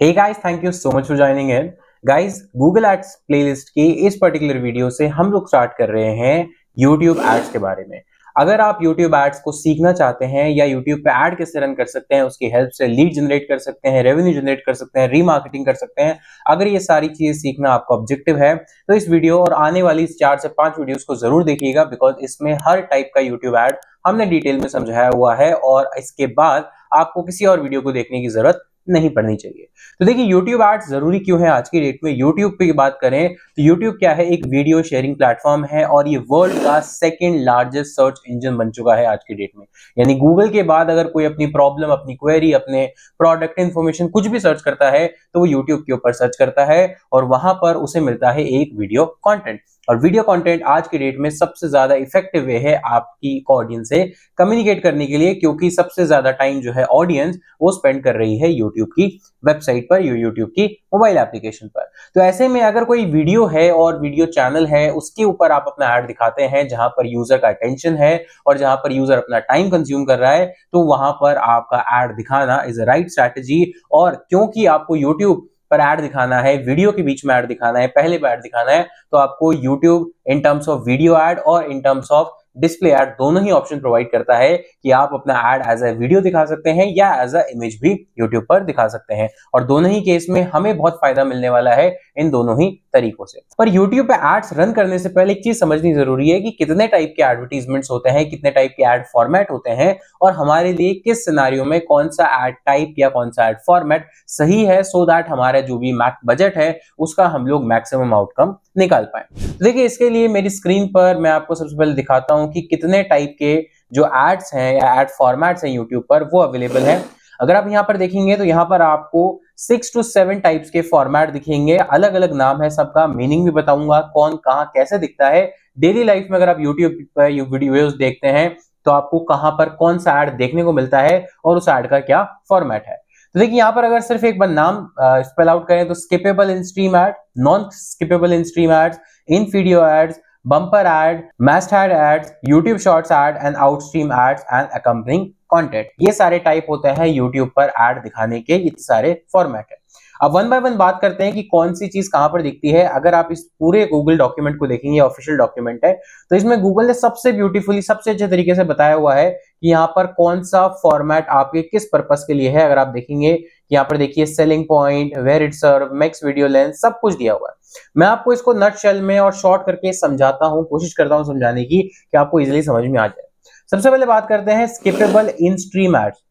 Hey guys thank you so much for joining in guys Google ads playlist की इस particular video से हम लोग स्टार्ट कर रहे हैं यूट्यूब एड्स के बारे में अगर आप YouTube एड्स को सीखना चाहते हैं या YouTube पे ऐड कैसे रन कर सकते हैं उसकी हेल्प से लीड जनरेट कर सकते हैं रेवेन्यू जनरेट कर सकते हैं रीमार्केटिंग कर सकते हैं अगर ये सारी चीजें सीखना आपका ऑब्जेक्टिव है तो इस वीडियो और आने वाली इस चार से पांच वीडियोस को जरूर देखिएगा बिकॉज इसमें हर टाइप का यूट्यूब एड हमने डिटेल में समझाया हुआ है और इसके बाद आपको किसी और वीडियो को देखने की जरूरत नहीं पढ़नी चाहिए तो देखिए यूट्यूब आर्ट जरूरी क्यों है आज की डेट में यूट्यूब पे बात करें तो यूट्यूब क्या है एक वीडियो शेयरिंग प्लेटफॉर्म है और ये वर्ल्ड का सेकेंड लार्जेस्ट सर्च इंजन बन चुका है आज की डेट में यानी गूगल के बाद अगर कोई अपनी प्रॉब्लम अपनी क्वेरी अपने प्रोडक्ट इन्फॉर्मेशन कुछ भी सर्च करता है तो वो यूट्यूब के ऊपर सर्च करता है और वहां पर उसे मिलता है एक वीडियो कॉन्टेंट और वीडियो कंटेंट आज के डेट में सबसे ज्यादा इफेक्टिव वे है आपकी ऑडियंस से कम्युनिकेट करने के लिए क्योंकि सबसे ज्यादा टाइम जो है ऑडियंस वो स्पेंड कर रही है यूट्यूब की वेबसाइट पर यूट्यूब की मोबाइल एप्लीकेशन पर तो ऐसे में अगर कोई वीडियो है और वीडियो चैनल है उसके ऊपर आप अपना एड दिखाते हैं जहां पर यूजर का अटेंशन है और जहां पर यूजर अपना टाइम कंज्यूम कर रहा है तो वहां पर आपका एड दिखाना इज अ राइट स्ट्रैटेजी और क्योंकि आपको यूट्यूब पर एड दिखाना है वीडियो के बीच में एड दिखाना है पहले पर एड दिखाना है तो आपको YouTube in terms of video ad और in terms of display ad दोनों ही ऑप्शन प्रोवाइड करता है कि आप अपना एड एज ए वीडियो दिखा सकते हैं या एज अ इमेज भी यूट्यूब पर दिखा सकते हैं और दोनों ही केस में हमें बहुत फायदा मिलने वाला है इन दोनों ही तरीकों से पर यूट्यूब पे एड्स रन करने से पहले एक चीज समझनी जरूरी है कि कितने टाइप के एडवर्टीजमेंट्स होते हैं कितने टाइप के एड फॉर्मेट होते हैं और हमारे लिए किस सिनारियों में कौन सा एड टाइप या कौन सा एड फॉर्मेट सही है सो so दैट हमारा जो भी बजट है उसका हम लोग मैक्सिमम आउटकम निकाल पाए देखिए इसके लिए मेरी स्क्रीन पर मैं आपको सबसे पहले दिखाता हूँ कि कितने टाइप के जो एड्स हैं या एड फॉर्मेट्स हैं यूट्यूब पर वो अवेलेबल है अगर आप यहाँ पर देखेंगे तो यहाँ पर आपको सिक्स टू सेवन टाइप्स के फॉर्मेट दिखेंगे अलग अलग नाम है सबका मीनिंग भी बताऊंगा कौन कहाँ कैसे दिखता है डेली लाइफ में अगर आप यूट्यूब पर वीडियोज देखते हैं तो आपको कहाँ पर कौन सा एड देखने को मिलता है और उस एड का क्या फॉर्मेट है तो देखिए यहाँ पर अगर सिर्फ एक बार नाम स्पेल आउट करें तो skippable in stream ad non skippable in stream ads in video ads bumper ad, masthead ads, YouTube Shorts ad and outstream ads and accompanying content. ये सारे टाइप होते हैं यूट्यूब पर एड दिखाने के ये सारे फॉर्मेट है अब वन बाय वन बात करते हैं कि कौन सी चीज कहां पर दिखती है अगर आप इस पूरे गूगल डॉक्यूमेंट को देखेंगे ऑफिशियल डॉक्यूमेंट है तो इसमें गूगल ने सबसे ब्यूटीफुली सबसे अच्छे तरीके से बताया हुआ है कि यहाँ पर कौन सा फॉर्मेट आपके किस पर्पज के लिए है अगर आप देखेंगे यहाँ पर देखिए selling point where it serve max video length सब कुछ दिया हुआ है मैं आपको इसको नट शेल में और शॉर्ट करके समझाता हूँ कोशिश करता हूँ समझाने की कि आपको इजिली समझ में आ जाए सबसे पहले बात करते हैं skippable in stream ads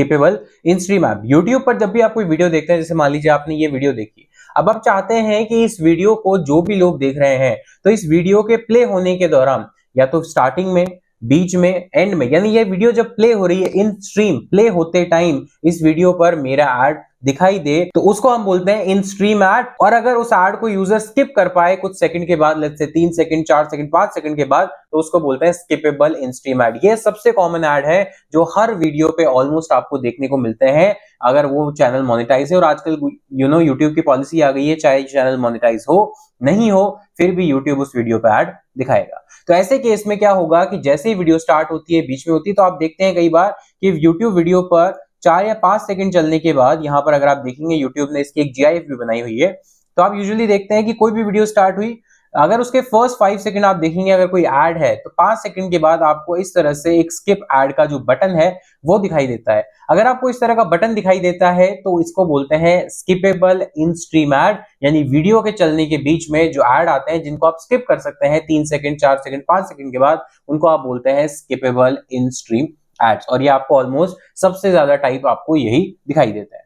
in stream app YouTube पर जब भी आप कोई वीडियो देखते हैं जैसे मान लीजिए आपने ये वीडियो देखी अब आप चाहते हैं कि इस वीडियो को जो भी लोग देख रहे हैं तो इस वीडियो के प्ले होने के दौरान या तो स्टार्टिंग में बीच में एंड में यानी ये वीडियो जब प्ले हो रही है इन स्ट्रीम प्ले होते टाइम इस वीडियो पर मेरा एड दिखाई दे तो उसको हम बोलते हैं इन स्ट्रीम एड और अगर उस एड को यूजर स्किप कर पाए कुछ सेकंड के बाद लेट से तीन सेकंड चार सेकंड पांच सेकंड के बाद तो उसको बोलते हैं स्किपेबल इन स्ट्रीम एड ये सबसे कॉमन एड है जो हर वीडियो पे ऑलमोस्ट आपको देखने को मिलते हैं अगर वो चैनल मोनिटाइज है और आजकल यू नो यूट्यूब की पॉलिसी आ गई है चाहे चैनल मोनिटाइज हो नहीं हो फिर भी यूट्यूब उस वीडियो पे एड दिखाएगा तो ऐसे केस में क्या होगा कि जैसे ही वीडियो स्टार्ट होती है बीच में होती है तो आप देखते हैं कई बार कि यूट्यूब वीडियो पर चार या पांच सेकंड चलने के बाद यहाँ पर अगर आप देखेंगे यूट्यूब ने इसकी एक जी भी बनाई हुई है तो आप यूजली देखते हैं कि कोई भी वीडियो स्टार्ट हुई अगर उसके फर्स्ट फाइव सेकंड आप देखेंगे अगर कोई एड है तो पांच सेकंड के बाद आपको इस तरह से एक स्किप एड का जो बटन है वो दिखाई देता है अगर आपको इस तरह का बटन दिखाई देता है तो इसको बोलते हैं स्किपेबल इन स्ट्रीम ऐड यानी वीडियो के चलने के बीच में जो एड आते हैं जिनको आप स्किप कर सकते हैं तीन सेकंड चार सेकंड पांच सेकंड के बाद उनको आप बोलते हैं स्किपेबल इन स्ट्रीम एड्स और ये आपको ऑलमोस्ट सबसे ज्यादा टाइप आपको यही दिखाई देता है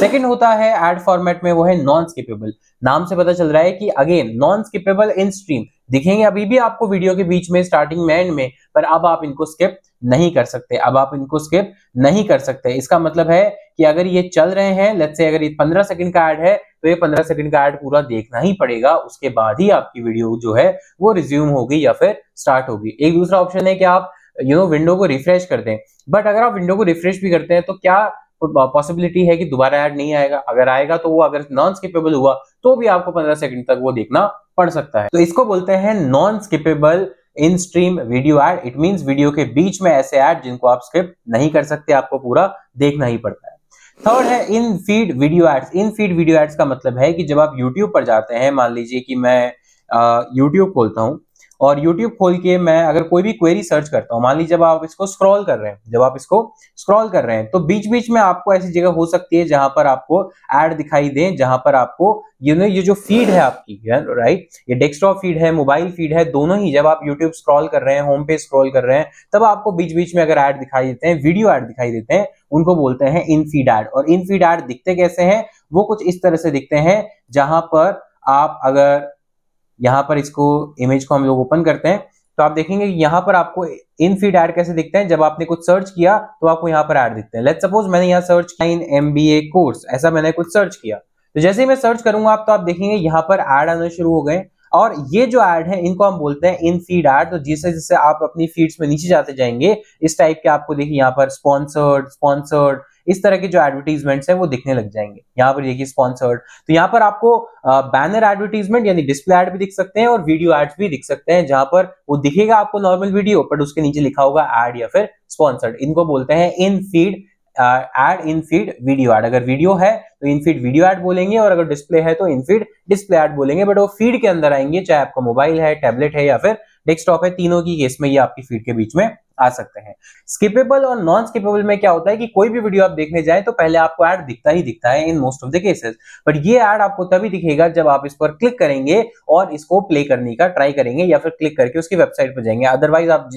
सेकेंड होता है एड फॉर्मेट में वो है नॉन स्किपेबल नाम से पता चल रहा है कि again non skippable in stream दिखेंगे अभी भी आपको वीडियो के बीच में स्टार्टिंग में एंड में पर अब आप इनको स्किप नहीं कर सकते अब आप इनको स्किप नहीं कर सकते इसका मतलब है कि अगर ये चल रहे हैं लेट से अगर ये 15 सेकंड का एड है तो ये 15 सेकंड का एड पूरा देखना ही पड़ेगा उसके बाद ही आपकी वीडियो जो है वो रिज्यूम होगी या फिर स्टार्ट होगी एक दूसरा ऑप्शन है कि आप यू नो विंडो को रिफ्रेश करते हैं बट अगर आप विंडो को रिफ्रेश भी करते हैं तो क्या पॉसिबिलिटी है कि दोबारा ऐड नहीं आएगा अगर आएगा तो वो अगर नॉन स्किपेबल हुआ तो भी आपको 15 सेकंड तक वो देखना पड़ सकता है तो इसको बोलते हैं non skippable in stream video ad it mean video के बीच में ऐसे एड जिनको आप स्किप नहीं कर सकते आपको पूरा देखना ही पड़ता है थर्ड है in feed video ads in feed video ads का मतलब है कि जब आप यूट्यूब पर जाते हैं मान लीजिए कि मैं यूट्यूब खोलता हूँ और यूट्यूब खोल के मैं अगर कोई भी क्वेरी सर्च करता हूँ मान लीजिए जब आप इसको स्क्रॉल कर रहे हैं जब आप इसको स्क्रॉल कर रहे हैं तो बीच बीच में आपको ऐसी जगह हो सकती है जहां पर आपको एड दिखाई दे जहां पर आपको यू नो ये जो फीड है आपकी राइट ये डेस्कटॉप फीड है मोबाइल फीड है दोनों ही जब आप यूट्यूब स्क्रॉल कर रहे हैं होम पे स्क्रॉल कर रहे हैं तब आपको बीच बीच में अगर एड दिखाई देते हैं वीडियो एड दिखाई देते हैं उनको बोलते हैं इन फीड ऐड और इन फीड ऐड दिखते कैसे हैं वो कुछ इस तरह से दिखते हैं जहां पर आप अगर यहाँ पर इसको इमेज को हम लोग ओपन करते हैं तो आप देखेंगे यहाँ पर आपको इन फीड एड कैसे दिखते हैं जब आपने कुछ सर्च किया तो आपको यहाँ पर एड दिखते हैं लेट सपोज मैंने यहाँ सर्च किया इन एम कोर्स ऐसा मैंने कुछ सर्च किया तो जैसे ही मैं सर्च करूंगा आप तो आप देखेंगे यहाँ पर एड आने शुरू हो गए और ये जो एड है इनको हम बोलते हैं इन फीड एड तो जिससे जिससे आप अपनी फीड्स में नीचे जाते जाएंगे इस टाइप के आपको देखिए यहाँ पर स्पॉन्सर्ड स्पॉन्सर्ड इस तरह के जो एडवर्टीजमेंट्स है वो दिखने लग जाएंगे यहाँ पर देखिए स्पॉन्सर्ड तो यहाँ पर आपको बैनर एडवर्टीजमेंट यानी डिस्प्ले एड भी दिख सकते हैं और वीडियो एड्स भी दिख सकते हैं जहां पर वो दिखेगा आपको नॉर्मल वीडियो बट उसके नीचे लिखा होगा एड या फिर स्पॉन्सर्ड इनको बोलते हैं in feed ad in feed video ad अगर वीडियो है तो इन फीड वीडियो एड बोलेंगे और अगर डिस्प्ले है तो इन फीड डिस्प्ले एड बोलेंगे बट वो फीड के अंदर आएंगे चाहे आपका मोबाइल है टैबलेट है या फिर डेस्कटॉप है तीनों की केस में ये आपकी फीड के बीच में आ सकते हैं स्किपेबल और नॉन स्किपेबल में क्या होता है कि कोई भी वीडियो आप देखने जाए तो पहले आपको एड दिखता ही दिखता है in most of the cases but ये एड आपको तभी दिखेगा जब आप इस पर क्लिक करेंगे और इसको प्ले करने का ट्राई करेंगे या फिर क्लिक करके उसकी वेबसाइट पर जाएंगे अदरवाइज आप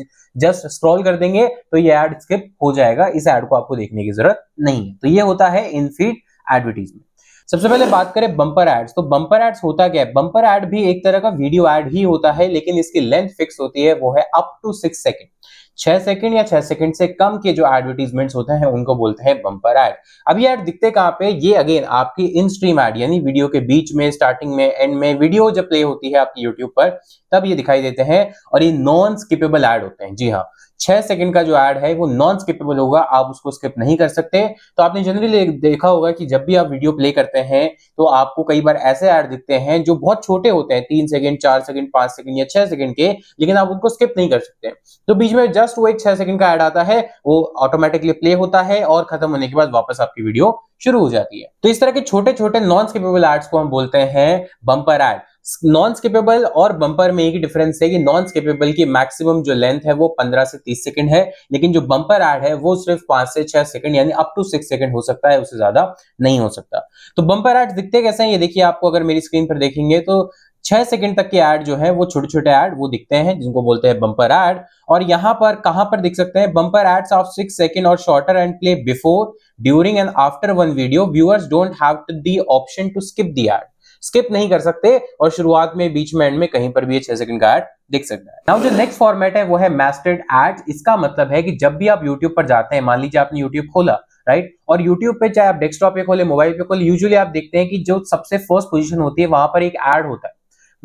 जस्ट स्क्रॉल कर देंगे तो ये एड स्किप हो जाएगा इस एड को आपको देखने की जरूरत नहीं है तो ये होता है इन फीड एडवर्टीजमेंट सबसे पहले बात करें बम्पर एड्स तो बम्पर एड्स होता क्या है बम्पर एड भी एक तरह का वीडियो एड ही होता है लेकिन इसकी लेंथ फिक्स होती है वो है अप टू सिक्स सेकेंड छह सेकंड या छह सेकंड से कम के जो एडवर्टीजमेंट्स होते हैं उनको बोलते हैं बम्पर एड अभी एड दिखते कहाँ पे ये अगेन आपकी इन स्ट्रीम एड यानी वीडियो के बीच में स्टार्टिंग में एंड में वीडियो जब प्ले होती है आपकी यूट्यूब पर तब ये दिखाई देते हैं और ये नॉन स्किपेबल एड होते हैं जी हाँ छह सेकंड का जो एड है वो नॉन स्किपेबल होगा आप उसको स्किप नहीं कर सकते तो आपने जनरली देखा होगा कि जब भी आप वीडियो प्ले करते हैं तो आपको कई बार ऐसे एड दिखते हैं जो बहुत छोटे होते हैं तीन सेकंड चार सेकंड पांच सेकंड या छह सेकंड के लेकिन आप उनको स्किप नहीं कर सकते तो बीच में जस्ट वो एक छह सेकंड का एड आता है वो ऑटोमेटिकली प्ले होता है और खत्म होने के बाद वापस आपकी वीडियो शुरू हो जाती है तो इस तरह के छोटे छोटे नॉन स्किपेबल एड्स को हम बोलते हैं बंपर एड नॉन स्केपेबल और बम्पर में एक ही डिफरेंस है कि नॉन स्केपेबल की मैक्सिमम जो लेंथ है वो 15 से 30 सेकंड है लेकिन जो बम्पर एड है वो सिर्फ 5 से 6 सेकंड यानी अप टू 6 सेकंड हो सकता है उससे ज्यादा नहीं हो सकता तो बम्पर एड दिखते कैसे हैं ये देखिए आपको अगर मेरी स्क्रीन पर देखेंगे तो छह सेकंड तक के एड जो है वो छोटे छोटे एड वो दिखते हैं जिनको बोलते हैं बम्पर एड और यहाँ पर कहां पर दिख सकते हैं bumper ads of six second और shorter and play before during and after one video viewers don't have the option to skip the ad skip नहीं कर सकते और शुरुआत में बीच में एंड में कहीं पर भी ये छह सेकंड का एड दिख सकता है नाउ जो नेक्स्ट फॉर्मेट है वो है मैस्टेड एड्स इसका मतलब है कि जब भी आप यूट्यूब पर जाते हैं मान लीजिए आपने यूट्यूब खोला राइट right? और YouTube पे चाहे आप डेस्कटॉप पे खोले मोबाइल पे खोले यूजुअली आप देखते हैं कि जो सबसे फर्स्ट पोजीशन होती है वहां पर एक एड होता है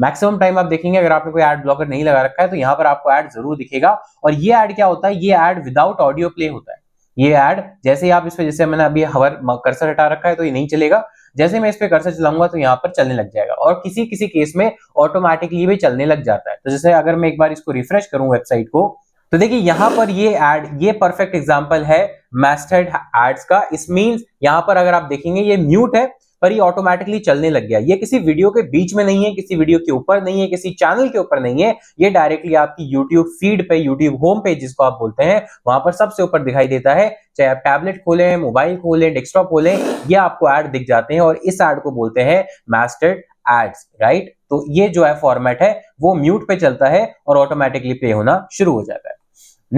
मैक्सिमम टाइम आप देखेंगे अगर आपने कोई एड ब्लॉकर नहीं लगा रखा है तो यहाँ पर आपको एड जरूर दिखेगा और ये एड क्या होता है ये एड विदाउट ऑडियो प्ले होता है ये एड जैसे ही आप इस पर जैसे मैंने अभी हवर कर्सर हटा रखा है तो ये नहीं चलेगा जैसे मैं इस पर कर्सर चलाऊंगा तो यहाँ पर चलने लग जाएगा और किसी किसी केस में ऑटोमेटिकली भी चलने लग जाता है तो जैसे अगर मैं एक बार इसको रिफ्रेश करूँ वेबसाइट को तो देखिए यहाँ पर ये एड ये परफेक्ट एग्जाम्पल है मैस्टेड एड्स का इस मीन्स यहाँ पर अगर आप देखेंगे ये म्यूट है पर ये ऑटोमेटिकली चलने लग गया ये किसी वीडियो के बीच में नहीं है किसी वीडियो के ऊपर नहीं है किसी चैनल के ऊपर नहीं है ये डायरेक्टली आपकी यूट्यूब फीड पे यूट्यूब होम पेज जिसको आप बोलते हैं वहां पर सबसे ऊपर दिखाई देता है चाहे आप टैबलेट खोले मोबाइल खोले डेस्कटॉप खोले ये आपको एड दिख जाते हैं और इस एड को बोलते हैं मैस्टर्ड एड्स राइट तो ये जो है फॉर्मेट है वो म्यूट पे चलता है और ऑटोमेटिकली प्ले होना शुरू हो जाता है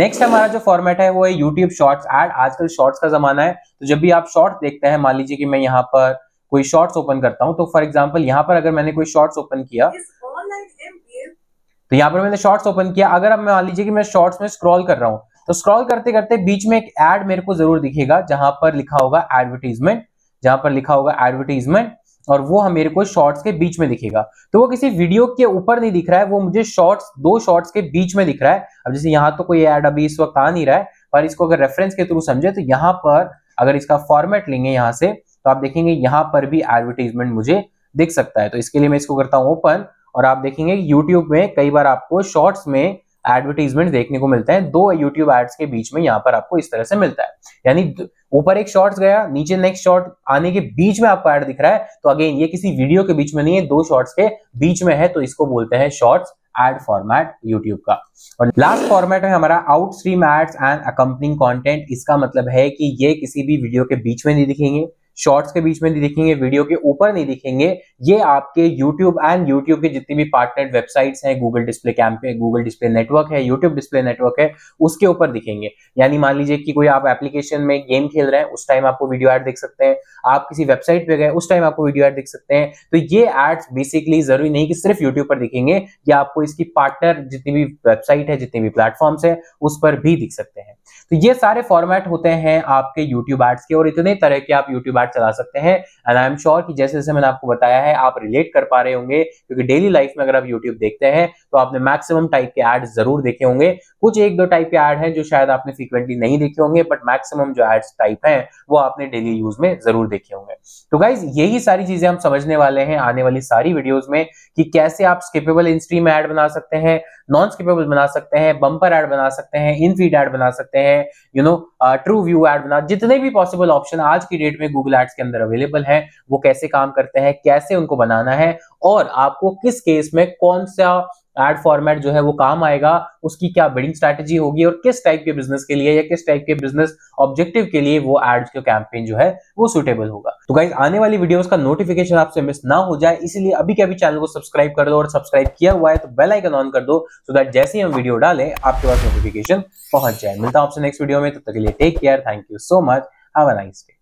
नेक्स्ट हमारा जो फॉर्मेट है वो है यूट्यूब शॉर्ट्स एड आजकल शॉर्ट्स का जमाना है तो जब भी आप शॉर्ट्स देखते हैं मान लीजिए कि मैं यहाँ पर कोई शॉर्ट्स ओपन करता हूँ तो फॉर एग्जाम्पल यहाँ पर अगर मैंने कोई शॉर्ट्स ओपन किया तो यहाँ पर मैंने शॉर्ट्स ओपन किया अगर अब मान लीजिए कि मैं शॉर्ट्स में स्क्रॉल कर रहा हूँ तो स्क्रॉल करते करते बीच में एक एड मेरे को जरूर दिखेगा जहां पर लिखा होगा एडवर्टीजमेंट जहां पर लिखा होगा एडवर्टीजमेंट और वो हम मेरे को शॉर्ट्स के बीच में दिखेगा तो वो किसी वीडियो के ऊपर नहीं दिख रहा है वो मुझे शॉर्ट्स दो शॉर्ट्स के बीच में दिख रहा है अब जैसे यहाँ तो कोई एड अभी इस वक्त आ नहीं रहा है पर इसको अगर रेफरेंस के थ्रू समझे तो यहाँ पर अगर इसका फॉर्मेट लेंगे यहाँ से तो आप देखेंगे यहाँ पर भी एडवर्टीजमेंट मुझे दिख सकता है तो इसके लिए मैं इसको करता हूँ ओपन और आप देखेंगे यूट्यूब में कई बार आपको शॉर्ट्स में एडवर्टीजमेंट देखने को मिलता है दो यूट्यूब एड्स के बीच में यहाँ पर आपको इस तरह से मिलता है यानी ऊपर एक शॉर्ट्स गया नीचे नेक्स्ट शॉर्ट आने के बीच में आपको एड दिख रहा है तो अगेन ये किसी वीडियो के बीच में नहीं है दो शॉर्ट्स के बीच में है तो इसको बोलते हैं शॉर्ट्स एड फॉर्मेट यूट्यूब का और लास्ट फॉर्मेट है हमारा outstream ads and accompanying content इसका मतलब है कि ये किसी भी वीडियो के बीच में नहीं दिखेंगे शॉर्ट्स के बीच में नहीं दिखेंगे वीडियो के ऊपर नहीं दिखेंगे ये आपके यूट्यूब एंड यूट्यूब के जितनी भी पार्टनर वेबसाइट्स हैं गूगल डिस्प्ले कैम्प है गूगल डिस्प्ले नेटवर्क है यूट्यूब डिस्प्ले नेटवर्क है उसके ऊपर दिखेंगे यानी मान लीजिए कि कोई आप एप्लीकेशन में गेम खेल रहे हैं उस टाइम आपको वीडियो एड देख सकते हैं आप किसी वेबसाइट पे गए उस टाइम आपको वीडियो एड दिख सकते हैं तो ये एड्स बेसिकली जरूरी नहीं कि सिर्फ यूट्यूब पर दिखेंगे या आपको इसकी पार्टनर जितनी भी वेबसाइट है जितने भी प्लेटफॉर्म्स है उस पर भी दिख सकते हैं तो ये सारे फॉर्मेट होते हैं आपके यूट्यूब एड्स के और इतने तरह के आप यूट्यूब कार्ड चला सकते हैं एंड आई एम श्योर कि जैसे जैसे मैंने आपको बताया है आप रिलेट कर पा रहे होंगे क्योंकि डेली लाइफ में अगर आप यूट्यूब देखते हैं तो आपने मैक्सिमम टाइप के एड जरूर देखे होंगे कुछ एक दो टाइप के एड हैं जो शायद आपने फ्रीक्वेंटली नहीं देखे होंगे बट मैक्सिमम जो एड्स टाइप हैं वो आपने डेली यूज में जरूर देखे होंगे तो गाइज यही सारी चीजें हम समझने वाले हैं आने वाली सारी वीडियोस में कि कैसे आप स्केपेबल इन स्ट्रीम एड बना सकते हैं नॉन स्केपेबल बना सकते हैं बंपर एड बना सकते हैं इन फीड ऐड बना सकते हैं you know true view ad बना जितने भी पॉसिबल ऑप्शन आज की डेट में गूगल एड्स के अंदर अवेलेबल है वो कैसे काम करते हैं कैसे उनको बनाना है और आपको किस केस में कौन सा एड फॉर्मेट जो है वो काम आएगा उसकी क्या बिडिंग स्ट्रैटेजी होगी और किस टाइप के बिजनेस के लिए या किस टाइप के बिजनेस ऑब्जेक्टिव के लिए वो एड्स का कैंपेन जो है वो सुटेबल होगा तो गाइज आने वाली वीडियोस का नोटिफिकेशन आपसे मिस ना हो जाए इसलिए अभी के अभी चैनल को सब्सक्राइब कर दो और सब्सक्राइब किया हुआ है तो बेल आइकन ऑन कर दो सो दैट जैसे ही हम वीडियो डालें आपके पास नोटिफिकेशन पहुंच जाए मिलता हूं आपसे नेक्स्ट वीडियो में तब तक के लिए take care thank you so much have a nice day